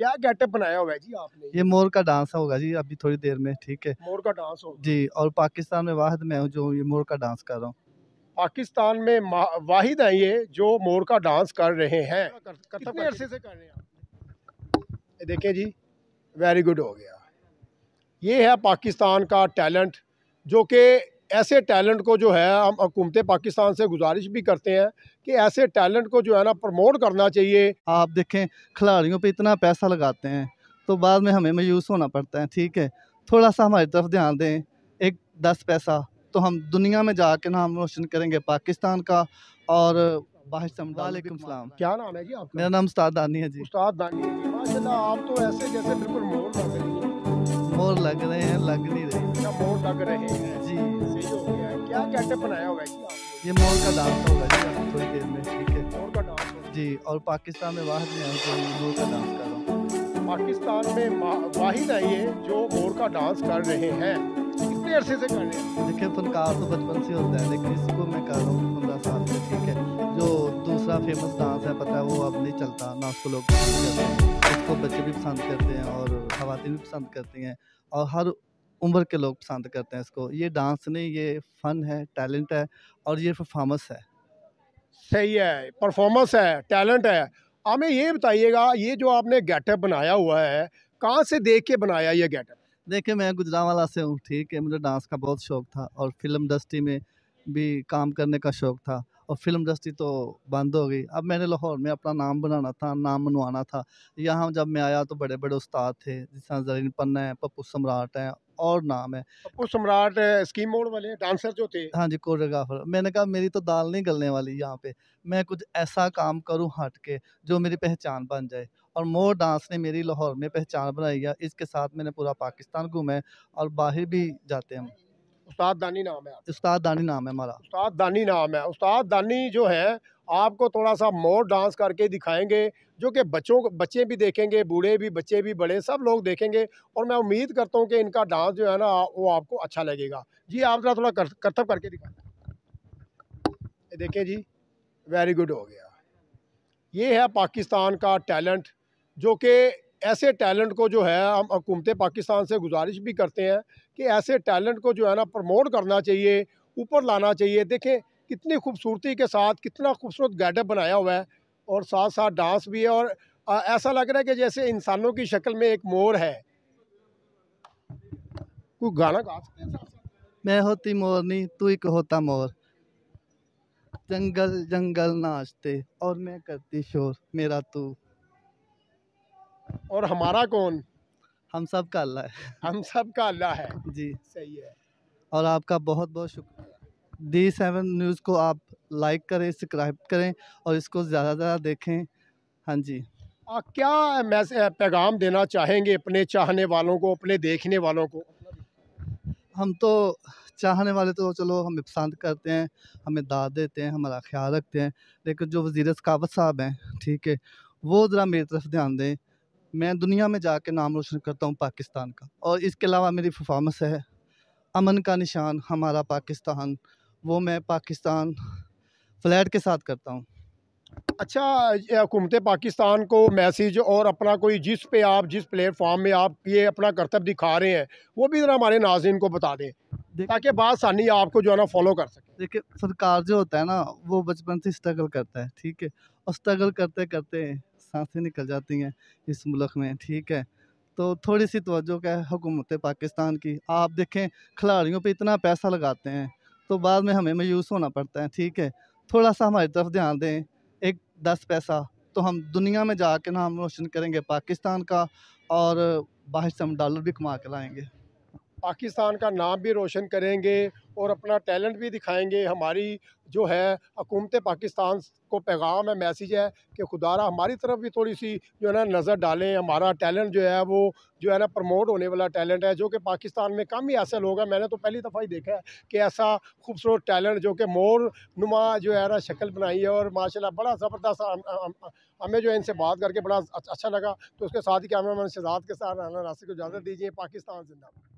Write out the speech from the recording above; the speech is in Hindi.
क्या गेटअप बनाया हुआ है जी आपने ये मोर का डांस होगा जी अभी थोड़ी देर में ठीक है मोर का डांस होगा जी और पाकिस्तान में वाहिद मैं हूँ जो ये मोर का डांस कर रहा हूँ पाकिस्तान में वाहिद है ये जो मोर का डांस कर रहे हैं कितने अरसे से कर रहे हैं देखिए जी वेरी गुड हो गया ये है पाकिस्तान का टैलेंट जो कि ऐसे टैलेंट को जो है हम हुकूमत पाकिस्तान से गुजारिश भी करते हैं कि ऐसे टैलेंट को जो है ना प्रमोट करना चाहिए आप देखें खिलाड़ियों पे इतना पैसा लगाते हैं तो बाद में हमें मयूस होना पड़ता है ठीक है थोड़ा सा हमारी तरफ ध्यान दें एक दस पैसा तो हम दुनिया में जा कर नाम रोशन करेंगे पाकिस्तान का और वालेकुम क्या नाम है जी आपका मेरा नाम उस्ताद दानी है जी उस्ताद दानी आप तो ऐसे जैसे बिल्कुल मोर लग रहे हैं लग नहीं रहे मोर अच्छा, लग रहे हैं जी सही क्या कैसे बनाया होगा ये मोर का डांस होगा जी थोड़ी देर में ठीक है मोर का डांस जी और पाकिस्तान में वाहिद में जो मोर का डांस कर रहा हूँ पाकिस्तान में वाहिद आई है जो मोर का डांस कर रहे हैं कितने अरसे से कर रहे हैं देखिए फनकार तो बचपन से होता है लेकिन इसको मैं कर रहा हूँ पंद्रह साल से ठीक है जो दूसरा फेमस डांस है पता है वो अब नहीं चलता ना उसको लोग पसंद करते हैं इसको बच्चे भी पसंद करते हैं और खातन भी पसंद करती हैं और हर उम्र के लोग पसंद करते हैं इसको ये डांस नहीं ये फ़न है टैलेंट है और ये परफॉर्मेंस है सही है परफॉर्मेंस है टैलेंट है हमें ये बताइएगा ये जो आपने गेटअप बनाया हुआ है कहाँ से देख के बनाया ये गेटअप देखिए मैं गुजरावाला से हूँ ठीक है मुझे डांस का बहुत शौक था और फिल्म इंडस्ट्री में भी काम करने का शौक़ था और फिल्म इंडस्ट्री तो बंद हो गई अब मैंने लाहौर में अपना नाम बनाना था नाम बनवाना था यहाँ जब मैं आया तो बड़े बड़े उस्ताद थे जिस तरह जरीन पन्ना है पप्पू सम्राट हैं और नाम है पप्पू सम्राट स्कीम मोड वाले डांसर जो थे हाँ जी कोरियोग्राफर मैंने कहा मेरी तो दाल नहीं गलने वाली यहाँ पे मैं कुछ ऐसा काम करूँ हट के जो मेरी पहचान बन जाए और मोर डांस ने मेरी लाहौर में पहचान बनाई है इसके साथ मैंने पूरा पाकिस्तान घूमा और बाहर भी जाते हैं उस्ताद दानी नाम है उस्ताद दानी नाम है हमारा उस्ताद दानी नाम है उस्ताद दानी जो है आपको थोड़ा सा मोर डांस करके दिखाएंगे जो कि बच्चों बच्चे भी देखेंगे बूढ़े भी बच्चे भी बड़े सब लोग देखेंगे और मैं उम्मीद करता हूँ कि इनका डांस जो है ना वो आपको अच्छा लगेगा जी आप जरा थोड़ा कर्तव्य करके दिखाएं देखें जी वेरी गुड हो गया ये है पाकिस्तान का टैलेंट जो कि ऐसे टैलेंट को जो है हम हुकूमत पाकिस्तान से गुजारिश भी करते हैं कि ऐसे टैलेंट को जो है ना प्रमोट करना चाहिए ऊपर लाना चाहिए देखें कितनी खूबसूरती के साथ कितना खूबसूरत गेटअप बनाया हुआ है और साथ साथ डांस भी है और ऐसा लग रहा है कि जैसे इंसानों की शक्ल में एक मोर है कोई गाना गा सकते हैं मैं होती मोर नहीं तू एक होता मोर जंगल जंगल नाचते और मैं करती शोर मेरा तू और हमारा कौन हम सब का अल्लाह है हम सब का अल्लाह है जी सही है और आपका बहुत बहुत शुक्रिया डी सेवन न्यूज़ को आप लाइक करें सब्सक्राइब करें और इसको ज़्यादा से ज़्यादा देखें हाँ जी आ, क्या मैसेज पैगाम देना चाहेंगे अपने चाहने वालों को अपने देखने वालों को हम तो चाहने वाले तो चलो हमें पसंद करते हैं हमें दाद देते हैं हमारा ख्याल रखते हैं लेकिन जो वज़ी सकावत साहब हैं ठीक है वो ज़रा मेरी तरफ ध्यान दें मैं दुनिया में कर नाम रोशन करता हूँ पाकिस्तान का और इसके अलावा मेरी परफॉर्मेंस है अमन का निशान हमारा पाकिस्तान वो मैं पाकिस्तान फ्लैट के साथ करता हूँ अच्छा हुकूमत पाकिस्तान को मैसेज और अपना कोई जिस पे आप जिस प्लेटफॉर्म में आप ये अपना कर्तव्य दिखा रहे हैं वो भी ज़रा हमारे नाजिन को बता दें ताकि बासानी आपको जो है ना फॉलो कर सके देखिए सरकार जो होता है ना वो बचपन से स्ट्रगल करता है ठीक है और स्ट्रगल करते करते सांसें निकल जाती हैं इस मुल्क में ठीक है तो थोड़ी सी तोज्जो क्या है हुकूमत पाकिस्तान की आप देखें खिलाड़ियों पे इतना पैसा लगाते हैं तो बाद में हमें मायूस होना पड़ता है ठीक है थोड़ा सा हमारी तरफ ध्यान दें एक दस पैसा तो हम दुनिया में कर नाम रोशन करेंगे पाकिस्तान का और बाहर से हम डॉलर भी कमा के लाएँगे पाकिस्तान का नाम भी रोशन करेंगे और अपना टैलेंट भी दिखाएंगे हमारी जो है हकूमत पाकिस्तान को पैगाम है मैसेज है कि खुदारा हमारी तरफ भी थोड़ी सी जो है ना नज़र डालें हमारा टैलेंट जो है वो जो है ना प्रमोट होने वाला टैलेंट है जो कि पाकिस्तान में कम ही ऐसे लोग हैं मैंने तो पहली दफ़ा ही देखा है कि ऐसा खूबसूरत टैलेंट जो कि मोर नुमा जो है ना शक्ल बनाई है और माशाला बड़ा ज़बरदस्त हमें जो है इनसे बात करके बड़ा अच्छा लगा तो उसके साथ ही कैमरा मैन शहजाद के साथ राना को इजाज़त दीजिए पाकिस्तान जिंदाबाद